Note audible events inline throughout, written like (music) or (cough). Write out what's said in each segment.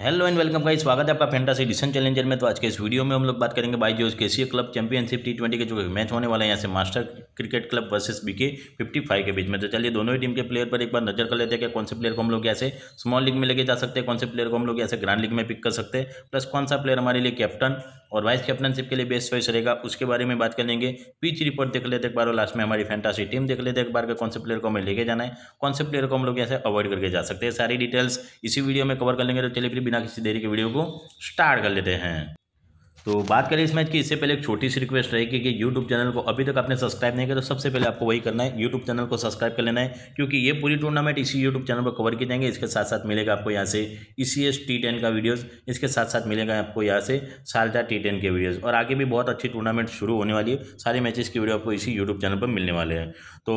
hello and welcome guys स्वागत है आपका फेंटासी डिसन चैलेंजर में तो आज के इस वीडियो में हम लोग बात करेंगे बाई जो Asia Club Championship T twenty के जो मैच होने वाला है यहाँ से Master Cricket Club versus BK fifty five के बीच में तो चलिए दोनों ही टीम के प्लेयर पर एक बार नजर कर लेते हैं कि कौन से प्लेयर को हम लोग ऐसे स्मॉल लीग में लेके जा सकते हैं कौन से प्लेयर को हम लोग ऐसे ग्रांड लीग में पिक कर सकते हैं प्लस कौन सा प्लेयर हमारे लिए कैप्टन और वाइस कैप्टनशिप के लिए बेस्ट चॉइस रहेगा उसके बारे में बात कर लेंगे पिच रिपोर्ट देख लेते एक बार और लास्ट में हमारी फैंटासी टीम देख लेते एक बार कौन से प्लेयर को हमें लेके जाना है कौन से प्लेयर को हम लोग ऐसे अवॉइड करके जा सकते हैं सारी डिटेल्स इसी वीडियो में कवर कर लेंगे तो चलिए बिना किसी देरी के वीडियो को स्टार्ट कर लेते हैं तो बात करें इस मैच की इससे पहले एक छोटी सी रिक्वेस्ट रहेगी कि यूट्यूब चैनल को अभी तक आपने सब्सक्राइब नहीं किया तो सबसे पहले आपको वही करना है यूट्यूब चैनल को सब्सक्राइब कर लेना है क्योंकि ये पूरी टूर्नामेंट इसी यूट्यूब चैनल पर कवर की जाएंगे इसके साथ साथ मिलेगा आपको यहाँ से E C S T ten का वीडियोज़ इसके साथ साथ मिलेगा आपको यहाँ से सालजा टी टेन के वीडियोज़ और आगे भी बहुत अच्छी टूर्नामेंट शुरू होने वाली है सारे मैचेज़ की वीडियो आपको इसी यूट्यूब चैनल पर मिलने वाले हैं तो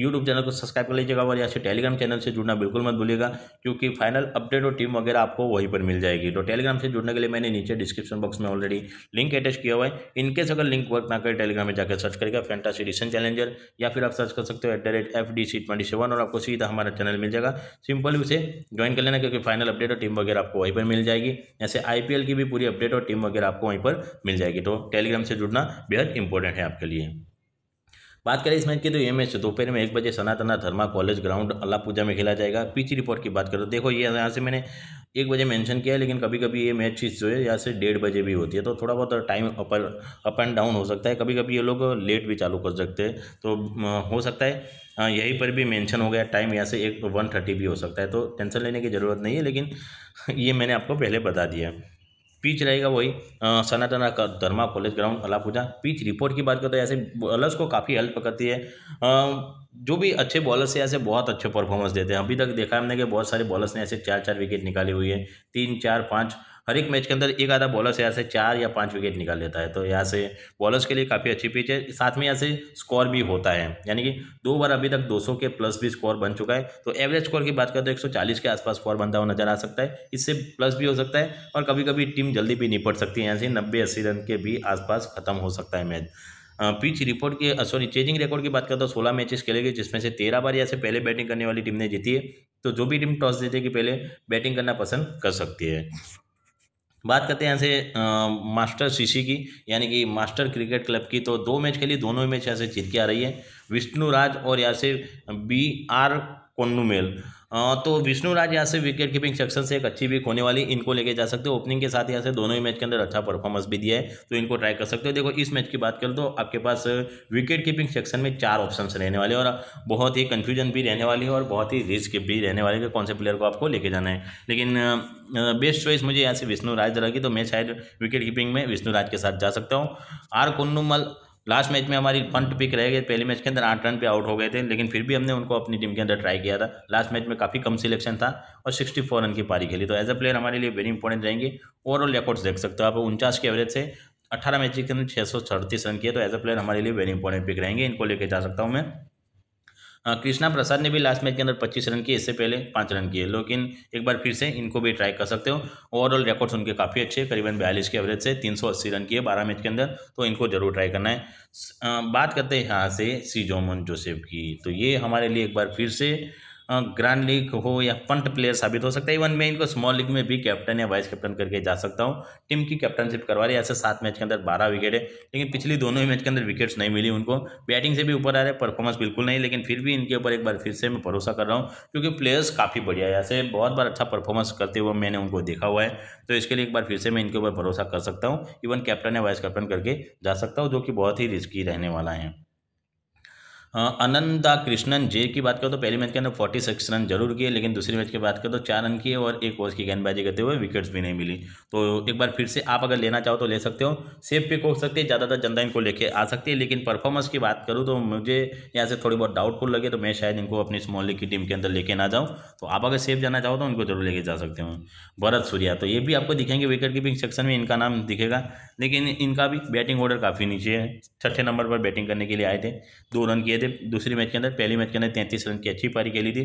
यूट्यूब चैनल को सब्सक्राइब कर लीजिएगा और या फिर टेलीग्राम चैनल से जुड़ना बिल्कुल मत भूलिएगा क्योंकि फाइनल अपडेट और टीम वगैरह आपको वहीं पर मिल जाएगी तो टेलीग्राम से जुड़ने के लिए मैंने नीचे डिस्क्रिप्शन बॉक्स में ऑलरेडी लिंक अटैच किया हुआ है इनकेस अगर लिंक वर्क ना करें टेलीग्राम में जाकर सर्च करेगा फैंटासी डिसन चैलेंजर या फिर आप सर्च कर सकते हो at the rate F D C twenty seven और आपको सीधा हमारा चैनल मिल जाएगा सिंपल उसे ज्वाइन कर लेना क्योंकि फाइनल अपडेट और टीम वगैरह आपको वहीं पर मिल जाएगी ऐसे आई की भी पूरी अपडेट और टीम वगैरह आपको वहीं पर मिल जाएगी तो टेलीग्राम से जुड़ना बेहद इंपॉर्टेंट है आपके लिए बात करें इस मैच की तो ये मैच दोपहर में एक बजे सनातना धर्मा कॉलेज ग्राउंड अल्लाह पूजा में खेला जाएगा पिच रिपोर्ट की बात करो देखो ये यहाँ से मैंने एक बजे मेंशन किया है लेकिन कभी कभी ये मैच जो है यहाँ से डेढ़ बजे भी होती है तो थोड़ा बहुत टाइम अपर अप एंड डाउन हो सकता है कभी कभी ये लोग लेट भी चालू कर सकते हैं तो हो सकता है हाँ, यहीं पर भी मेंशन हो गया टाइम यहाँ से एक वन थर्टी भी हो सकता है तो टेंशन लेने की ज़रूरत नहीं है लेकिन (laughs) ये मैंने आपको पहले बता दिया है पिच रहेगा वही सनातना का Dharma college ground Alappuzha pitch report की बात करते हैं तो ऐसे बॉलर्स को काफ़ी हेल्प करती है जो भी अच्छे बॉलर्स है ऐसे बहुत अच्छे परफॉर्मेंस देते हैं अभी तक देखा हमने कि बहुत सारे बॉलर्स ने ऐसे चार चार विकेट निकाली हुई है तीन चार पाँच हर एक मैच के अंदर एक आधा बॉलर से यहाँ से चार या पाँच विकेट निकाल लेता है तो यहाँ से बॉलर्स के लिए काफ़ी अच्छी पिच है साथ में यहाँ से स्कोर भी होता है यानी कि दो बार अभी तक 200 के प्लस भी स्कोर बन चुका है तो एवरेज स्कोर की बात करें तो 140 के आसपास स्कोर बनता हुआ नजर आ सकता है इससे प्लस भी हो सकता है और कभी कभी टीम जल्दी भी निपट सकती है यहाँ से नब्बे अस्सी रन के भी आसपास खत्म हो सकता है मैच पिच रिपोर्ट की सॉरी चेंजिंग रिकॉर्ड की बात करता तो हूँ सोलह मैचेस खेले गए जिसमें से तेरह बार यहाँ से पहले बैटिंग करने वाली टीम ने जीती है तो जो भी टीम टॉस कि पहले बैटिंग करना पसंद कर सकती है बात करते हैं यहाँ से मास्टर सीसी की यानी कि मास्टर क्रिकेट क्लब की तो दो मैच खेली दोनों मैच यहाँ से जीत के आ रही है विष्णु राज और यहाँ से बी आर कोन्नुमेल तो विष्णु राज यहाँ से विकेट कीपिंग सेक्शन से एक अच्छी वीक होने वाली इनको लेके जा सकते हो ओपनिंग के साथ यहाँ से दोनों ही मैच के अंदर अच्छा परफॉर्मेंस भी दिया है तो इनको ट्राई कर सकते हो देखो इस मैच की बात करें तो आपके पास विकेट कीपिंग सेक्शन में चार ऑप्शन रहने वाले और बहुत ही कन्फ्यूजन भी रहने वाली है और बहुत ही रिस्क भी रहने वाले कि कौन से प्लेयर को आपको लेके जाना है लेकिन बेस्ट चॉइस मुझे यहाँ से विष्णु राज रहेगी तो मैं शायद विकेट कीपिंग में विष्णु राज के साथ जा सकता हूँ आर कुन्नुमल लास्ट मैच में हमारी पंट पिक रह गए पहले मैच के अंदर आठ रन पे आउट हो गए थे लेकिन फिर भी हमने उनको अपनी टीम के अंदर ट्राई किया था लास्ट मैच में काफ़ी कम सिलेक्शन था और सिक्सटी फोर रन की पारी खेली तो एज अ प्लेयर हमारे लिए वेरी इंपॉर्टेंट रहेंगे ओवरऑल रिकॉर्ड्स देख सकते हो आप उनचास के एवरेज से अठारह मैच के अंदर छः सौ रन किए तो एज अ प्लेयर हमारे लिए वेरी इंपॉर्टेंट पिक रहेंगे इनको लेकर जा सकता हूँ मैं कृष्णा प्रसाद ने भी लास्ट मैच के अंदर पच्चीस रन किए इससे पहले पाँच रन किए लेकिन एक बार फिर से इनको भी ट्राई कर सकते हो ओवरऑल रिकॉर्ड्स उनके काफ़ी अच्छे करीबन बयालीस के एवरेज से तीन सौ अस्सी रन किए बारह मैच के अंदर तो इनको जरूर ट्राई करना है बात करते हैं यहाँ से सी जोमन जोसेफ की तो ये हमारे लिए एक बार फिर से ग्रैंड लीग हो या पंट प्लेयर साबित हो सकता है इवन मैं इनको स्मॉल लीग में भी कैप्टन या वाइस कैप्टन करके जा सकता हूँ टीम की कैप्टनशिप करवा रही है ऐसे सात मैच के अंदर बारह विकेट है लेकिन पिछली दोनों ही मैच के अंदर विकेट्स नहीं मिली उनको बैटिंग से भी ऊपर आ रहे परफॉर्मेंस बिल्कुल नहीं लेकिन फिर भी इनके ऊपर एक बार फिर से मैं भरोसा कर रहा हूँ क्योंकि प्लेयर्स काफ़ी बढ़िया है ऐसे बहुत बार अच्छा परफॉर्मेंस करते हुए मैंने उनको देखा हुआ है तो इसके लिए एक बार फिर से मैं इनके ऊपर भरोसा कर सकता हूँ इवन कैप्टन या वाइस कैप्टन करके जा सकता हूँ जो कि बहुत ही रिस्की रहने वाला है हाँ, अनंदा कृष्णन जे की बात करो तो पहले मैच के अंदर फोर्टी सिक्स रन जरूर किए लेकिन दूसरे मैच की बात करो तो चार रन किए और एक ओवर की गेंदबाजी करते हुए विकेट्स भी नहीं मिली तो एक बार फिर से आप अगर लेना चाहो तो ले सकते हो सेफ पिक हो सकते हैं ज़्यादातर जनता इनको लेके आ सकती है लेकिन परफॉर्मेंस की बात करूँ तो मुझे यहाँ से थोड़ी बहुत डाउटफुल लगे तो मैं शायद इनको अपनी स्मॉल लीग की टीम के अंदर लेके ना जाऊँ तो आप अगर सेफ जाना चाहो तो उनको जरूर लेके जा सकते हो भरत सूर्या तो ये भी आपको दिखेंगे विकेट कीपिंग सेक्शन में इनका नाम दिखेगा लेकिन इनका भी बैटिंग ऑर्डर काफ़ी नीचे है छठे नंबर पर बैटिंग करने के लिए आए थे दो रन किए थे दूसरी मैच के अंदर पहली मैच के अंदर तैंतीस रन की अच्छी पारी खेली थी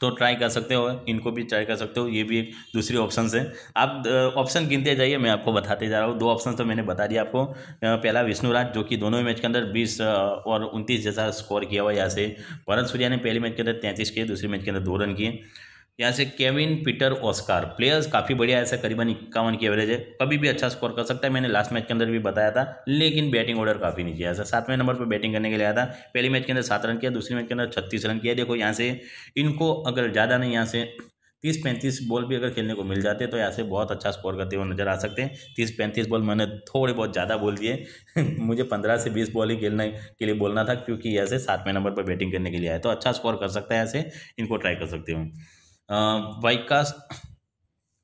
तो ट्राई कर सकते हो इनको भी ट्राई कर सकते हो ये भी एक दूसरी ऑप्शन है आप ऑप्शन गिनते जाइए मैं आपको बताते जा रहा हूँ दो ऑप्शन तो मैंने बता दिया आपको पहला विष्णुराज जो कि दोनों ही मैच के अंदर 20 और 29 जैसा स्कोर किया हुआ यहाँ से भरत सूर्या ने पहले मैच के अंदर 33 किए दूसरे मैच के अंदर दो रन किए यहाँ से केविन पीटर ओस्कार प्लेयर्स काफ़ी बढ़िया ऐसा करीबन इक्यावन की एवरेज है कभी भी अच्छा स्कोर कर सकता है मैंने लास्ट मैच के अंदर भी बताया था लेकिन बैटिंग ऑर्डर काफ़ी नीचे ऐसा सातवें नंबर पर बैटिंग करने के लिए आया था पहले मैच के अंदर सात रन किया दूसरे मैच के अंदर छत्तीस रन किया देखो यहाँ से इनको अगर ज़्यादा नहीं यहाँ से तीस पैंतीस बॉल भी अगर खेलने को मिल जाते तो यहाँ से बहुत अच्छा स्कोर करते हुए नजर आ सकते हैं तीस पैंतीस बॉल मैंने थोड़े बहुत ज़्यादा बोल दिए (laughs) मुझे पंद्रह से बीस बॉल ही खेलने के लिए बोलना था क्योंकि यहाँ से सातवें नंबर पर बैटिंग करने के लिए आए तो अच्छा स्कोर कर सकता है यहाँ से इनको ट्राई कर सकते हूँ uh, um, Vikas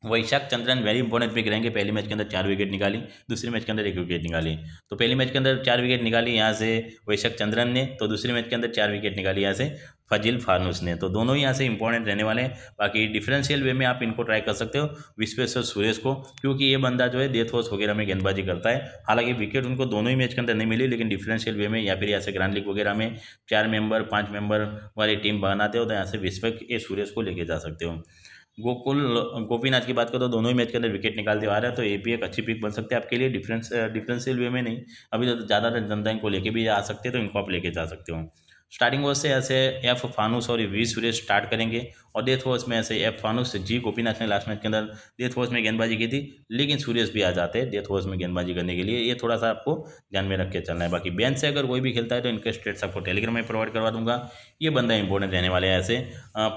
Vaishakh Chandran very important pick रहेंगे पहले मैच के अंदर चार विकेट निकाली दूसरे मैच के अंदर एक विकेट निकाली तो पहले मैच के अंदर चार विकेट निकाली यहाँ से वैशाख चंद्रन ने तो दूसरे मैच के अंदर चार विकेट निकाली यहाँ से फजील फानूस ने तो दोनों ही यहाँ से इंपॉर्टेंट रहने वाले हैं बाकी डिफरेंशियल वे में आप इनको ट्राई कर सकते हो विश्वेश्वर सुरेश को क्योंकि ये बंदा जो है डेथ होस वगैरह में गेंदबाजी करता है हालांकि विकेट उनको दोनों ही मैच के अंदर नहीं मिली लेकिन डिफरेंशियल वे में या फिर यहाँ से ग्रांड लीग वगैरह में चार मेंबर पाँच मेंबर वाली टीम बनाते हो तो यहाँ से विश्वक ए सुरेश को लेके जा सकते हो गोकुल गोपीनाथ की बात करो तो दोनों ही मैच के अंदर विकेट निकालते आ रहा है तो ए पी एक अच्छी पिक बन सकती है आपके लिए डिफरेंस डिफरेंशियल वे में नहीं अभी तो ज़्यादातर जनता इनको लेके भी आ सकते हैं तो इनको आप लेके जा सकते हो स्टार्टिंग वर्ष से ऐसे एफ फानूस और वी सूर्य स्टार्ट करेंगे और डेथ वर्ष में ऐसे एफ फानूस जी गोपीनाथ ने लास्ट मैच के अंदर डेथ वर्ष में गेंदबाजी की थी लेकिन सूर्यस भी आ जाते हैं डेथ वर्ष में गेंदबाजी करने के लिए ये थोड़ा सा आपको ध्यान में रख के चलना है बाकी बैन से अगर कोई भी खेलता है तो इनके स्टेट्स आपको टेलीग्राम में प्रोवाइड करवा दूंगा ये बंदा इंपॉर्टेंट रहने वाले हैं ऐसे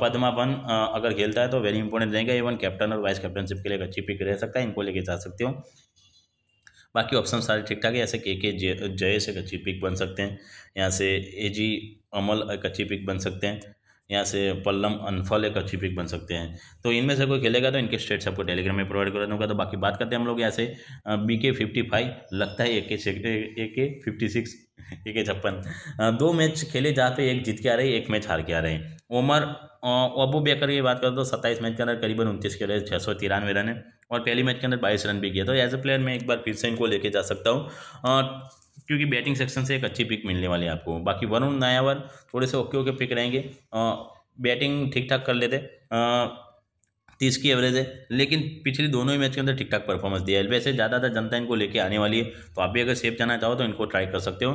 पदमापन अगर खेलता है तो वेरी इंपॉर्टेंट रहेगा इवन कैप्टन और वाइस कैप्टनशिप के लिए एक अच्छी पिक रह सकता है इनको लेके जा सकते हो बाकी ऑप्शन सारे ठीक ठाक है ऐसे के के जय जयेश एक अच्छी पिक बन सकते हैं यहाँ से ए जी अमल एक अच्छी पिक बन सकते हैं यहाँ से पल्लम अनफल एक अच्छी पिक बन सकते हैं तो इनमें से कोई खेलेगा तो इनके स्टेट्स आपको टेलीग्राम में प्रोवाइड करा दूंगा तो बाकी बात करते हैं हम लोग यहाँ से बी के फिफ्टी फाइव लगता है ए के एक के फिफ्टी सिक्स ए के छप्पन दो मैच खेले जाते एक जीत के आ रहे एक मैच हार के आ रहे हैं ओमर अबू बेकर की बात करें तो सत्ताईस मैच के अंदर करीबन उनतीस खेले छः सौ तिरानवे रन है और पहली मैच के अंदर बाईस रन भी किया तो एज ए प्लेयर मैं एक बार फिर से इनको लेके जा सकता हूँ क्योंकि बैटिंग सेक्शन से एक अच्छी पिक मिलने वाली है आपको बाकी वरुण नायावर थोड़े से ओके ओके पिक रहेंगे बैटिंग ठीक ठाक कर लेते तीस की एवरेज है लेकिन पिछली दोनों ही मैच के अंदर ठीक ठाक परफॉर्मेंस दिया है वैसे ज़्यादातर जनता इनको लेके आने वाली है तो आप भी अगर सेफ जाना चाहो तो इनको ट्राई कर सकते हो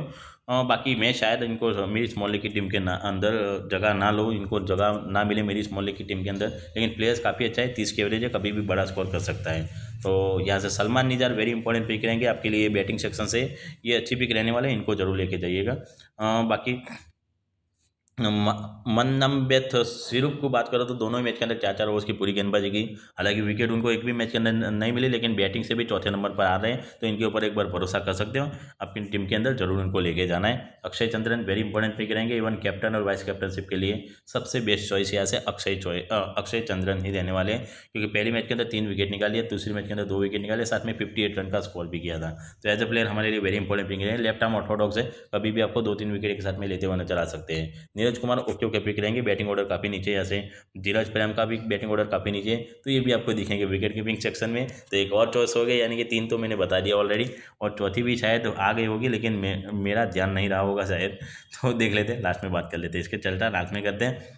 और बाकी मैं शायद इनको मेरी स्मॉल की टीम के ना अंदर जगह ना लो इनको जगह ना मिले मेरी स्मॉल की टीम के अंदर लेकिन प्लेयर्स काफ़ी अच्छा है तीस की एवरेज है कभी भी बड़ा स्कोर कर सकता है तो यहाँ से Salman Nizar very important pick रहेंगे आपके लिए बैटिंग सेक्शन से ये अच्छी पिक रहने वाले हैं इनको जरूर लेके जाइएगा बाकी बेथ सिरुप को बात करो तो दोनों मैच के अंदर चार चार ओवर्स की पूरी गेंदबाजी की हालांकि विकेट उनको एक भी मैच के अंदर नहीं मिली लेकिन बैटिंग से भी चौथे नंबर पर आ रहे हैं तो इनके ऊपर एक बार भरोसा कर सकते हो आपकी टीम के अंदर जरूर इनको लेके जाना है Akshay Chandran very important pick रहेंगे इवन कैप्टन और वाइस कैप्टनशिप के लिए सबसे बेस्ट चॉइस यहाँ से अक्षय चॉइस अक्षय चंद्रन ही देने वाले हैं क्योंकि पहले मैच के अंदर तीन विकेट निकाली है दूसरे मैच के अंदर दो विकेट निकाले साथ में फिफ्टी एट रन का स्कोर भी किया था तो एज ए प्लेयर हमारे लिए वेरी इंपॉर्टेंट पिक रहे लेफ्ट आर्म ऑर्थोडॉक्स है कभी भी आपको दो तीन विकेट एक साथ में लेते हुए नजर आ सकते हैं Neeraj Kumar okay okay pick रहेंगे बैटिंग ऑर्डर काफ़ी नीचे यहाँ से धीरज प्रेम का भी बैटिंग ऑर्डर काफ़ी नीचे तो ये भी आपको दिखेंगे विकेट कीपिंग सेक्शन में तो एक और चॉइस हो गया यानी कि तीन तो मैंने बता दिया ऑलरेडी और चौथी भी शायद आ गई होगी लेकिन मे, मेरा ध्यान नहीं रहा होगा शायद तो देख लेते हैं लास्ट में बात कर लेते हैं इसके चलता लास्ट में करते हैं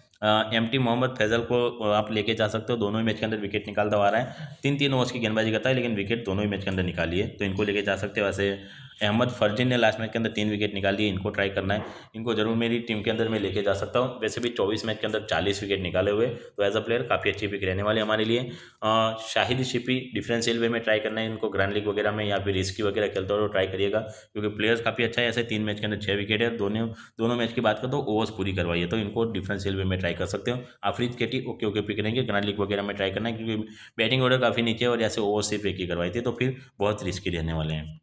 एम टी मोहम्मद फैजल को आप लेके जा सकते हो दोनों ही मैच के अंदर विकेट निकालता हुआ रहा है तीन तीन ओवर्स की गेंदबाजी करता है लेकिन विकेट दोनों ही मैच के अंदर निकालिए तो इनको लेके जा सकते हो वैसे अहमद फर्जी ने लास्ट मैच के अंदर तीन विकेट निकाल दिए इनको ट्राई करना है इनको जरूर मेरी टीम के अंदर मैं लेके जा सकता हूँ वैसे भी चौबीस मैच के अंदर चालीस विकेट निकाले हुए तो एज अ प्लेयर काफ़ी अच्छी पिक रहने वाली हमारे लिए शाहिद शिपी डिफरेंस वे में ट्राई करना है इनको ग्रैंड लीग वगैरह में या फिर रिस्की वगैरह खेलता हो ट्राई तो करिएगा क्योंकि प्लेयर्स काफ़ी अच्छा है ऐसे तीन मैच के अंदर छः विकेट है दोनों दोनों मैच की बात करो तो ओवर्स पूरी करवाइए तो इनको डिफरेंस वे में ट्राई कर सकते हो Afrid KT okay okay pick रहेंगे ग्रैंड लीग वगैरह में ट्राई करना है क्योंकि बैटिंग ऑर्डर काफ़ी नीचे है और ऐसे ओवर सिर्फ एक ही करवाई थी तो फिर बहुत रिस्की रहने वाले हैं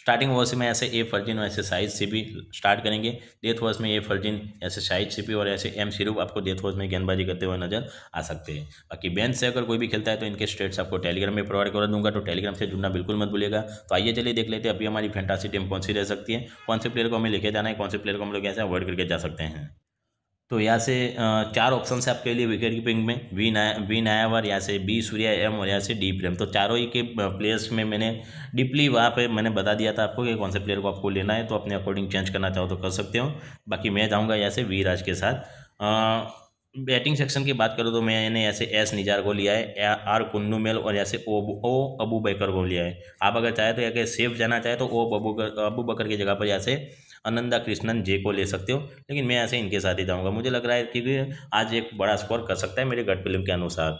स्टार्टिंग वर्स में ऐसे ए फर्जिन और ऐसे साइज से भी स्टार्ट करेंगे डेथ वर्स में ए फर्जिन ऐसे साइज से भी और ऐसे एम सिरूप आपको डेथ वर्स में गेंदबाजी करते हुए नजर आ सकते हैं बाकी बेंच से अगर कोई भी खेलता है तो इनके स्टेट्स आपको टेलीग्राम में प्रोवाइड करा दूंगा तो टेलीग्राम से जुड़ना बिल्कुल मत भूलेगा तो आइए चलिए देख लेते हैं अभी हमारी फैंटासी टीम कौन सी रह सकती है कौन से प्लेयर को हमें लेके जाना है कौन से प्लेयर को हम लोग ऐसे अवॉइड करके जा सकते हैं तो यहाँ से चार ऑप्शन है आपके लिए विकेट कीपिंग में वी नाया वी नायावर यहाँ से बी सूर्या एम और यहाँ से डी प्रेम तो चारों ही के प्लेयर्स में मैंने डीपली वहाँ पे मैंने बता दिया था आपको कि कौन से प्लेयर को आपको लेना है तो अपने अकॉर्डिंग चेंज करना चाहो तो कर सकते हो बाकी मैं जाऊँगा यहाँ से वी राज के साथ आ, बैटिंग सेक्शन की बात करूँ तो मैंने यहाँ से एस निजार को लिया है आर कुन्नू मेल और यहाँ से ओ ओ अबू बकर को लिया है आप अगर चाहे तो यहाँ के सेफ जाना चाहे तो ओ अबू अबू बकर की जगह पर यहाँ से अनंदा कृष्णन जे को ले सकते हो लेकिन मैं ऐसे इनके साथ ही जाऊँगा मुझे लग रहा है क्योंकि आज एक बड़ा स्कोर कर सकता है मेरे गट फिल्म के अनुसार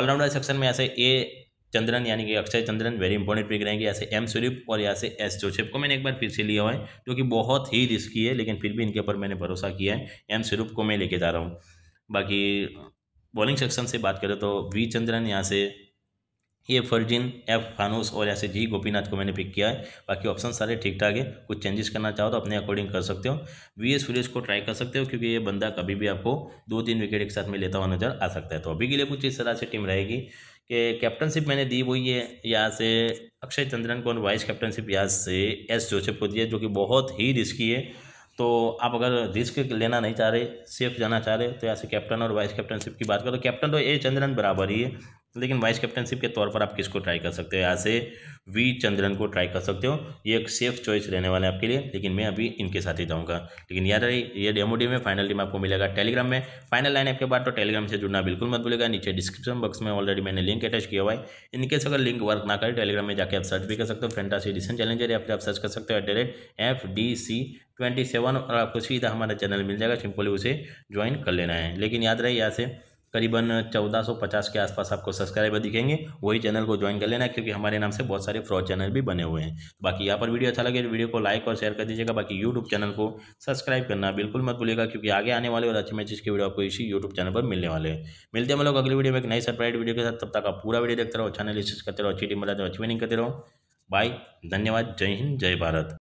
ऑलराउंडर सेक्शन में ऐसे ए चंद्रन यानी कि Akshay Chandran very important pick रहेंगे ऐसे एम स्वरूप और यहाँ से एस जोसेफ को मैंने एक बार फिर से लिया हुआ है जो कि बहुत ही रिस्की है लेकिन फिर भी इनके ऊपर मैंने भरोसा किया है एम स्वरूप को मैं लेके जा रहा हूँ बाकी बॉलिंग सेक्शन से बात करें तो वी चंद्रन यहाँ से ये फर्जिन एफ फानूस और ऐसे जी गोपीनाथ को मैंने पिक किया है बाकी ऑप्शन सारे ठीक ठाक है कुछ चेंजेस करना चाहो तो अपने अकॉर्डिंग कर सकते हो वी एस सुरेश को ट्राई कर सकते हो क्योंकि ये बंदा कभी भी आपको दो तीन विकेट एक साथ में लेता हुआ नजर आ सकता है तो अभी के लिए कुछ इस तरह से टीम रहेगी कि कैप्टनशिप मैंने दी वही है यहाँ से अक्षय चंद्रन को वाइस कैप्टनशिप यहाँ से एस जोसेफ को दिया जो कि बहुत ही रिस्की है तो आप अगर रिस्क लेना नहीं चाह रहे सेफ जाना चाह रहे तो यहाँ से कैप्टन और वाइस कैप्टनशिप की बात करो कैप्टन तो ए चंद्रन बराबर ही है लेकिन वाइस कैप्टनशिप के तौर पर आप किसको ट्राई कर सकते हो यहाँ से वी चंद्रन को ट्राई कर सकते हो ये एक सेफ चॉइस रहने वाला है आपके लिए लेकिन मैं अभी इनके साथ ही जाऊँगा लेकिन याद रही ये डेमो डी में फाइनल टीम आपको मिलेगा टेलीग्राम में फाइनल लाइन आपके के बाद तो टेलीग्राम से जुड़ना बिल्कुल मत भूलेगा नीचे डिस्क्रिप्शन बॉक्स में ऑलरेडी मैंने लिंक अटैच किया हुआ है इनकेस अगर लिंक वर्क ना करे टेलीग्राम में जाकर आप सर्च भी कर सकते हो फैंटासी डिसन चैलेंजर या फिर आप सर्च कर सकते हो at the rate F D C twenty seven और आपको सीधा हमारा चैनल मिल जाएगा सिंपली उसे ज्वाइन कर लेना है लेकिन याद रहे यहाँ से करीबन 1450 के आसपास आपको सब्सक्राइबर दिखेंगे वही चैनल को ज्वाइन कर लेना क्योंकि हमारे नाम से बहुत सारे फ्रॉड चैनल भी बने हुए हैं तो बाकी यहाँ पर वीडियो अच्छा लगे तो वीडियो को लाइक और शेयर कर दीजिएगा बाकी यूट्यूब चैनल को सब्सक्राइब करना बिल्कुल मत भूलिएगा क्योंकि आगे आने वाले और अच्छे मैच की वीडियो आपको इसी यूट्यूब चैनल पर मिलने वाले हैं मिलते हैं हम लोग अगली वीडियो में एक नई सरप्राइज वीडियो के साथ तब तक आप पूरा वीडियो देखते रहो अच्छा एनालिसिस करते रहो अच्छी टीम बनाते रहो अच्छी विनिंग करते रहो बाय धन्यवाद जय हिंद जय भारत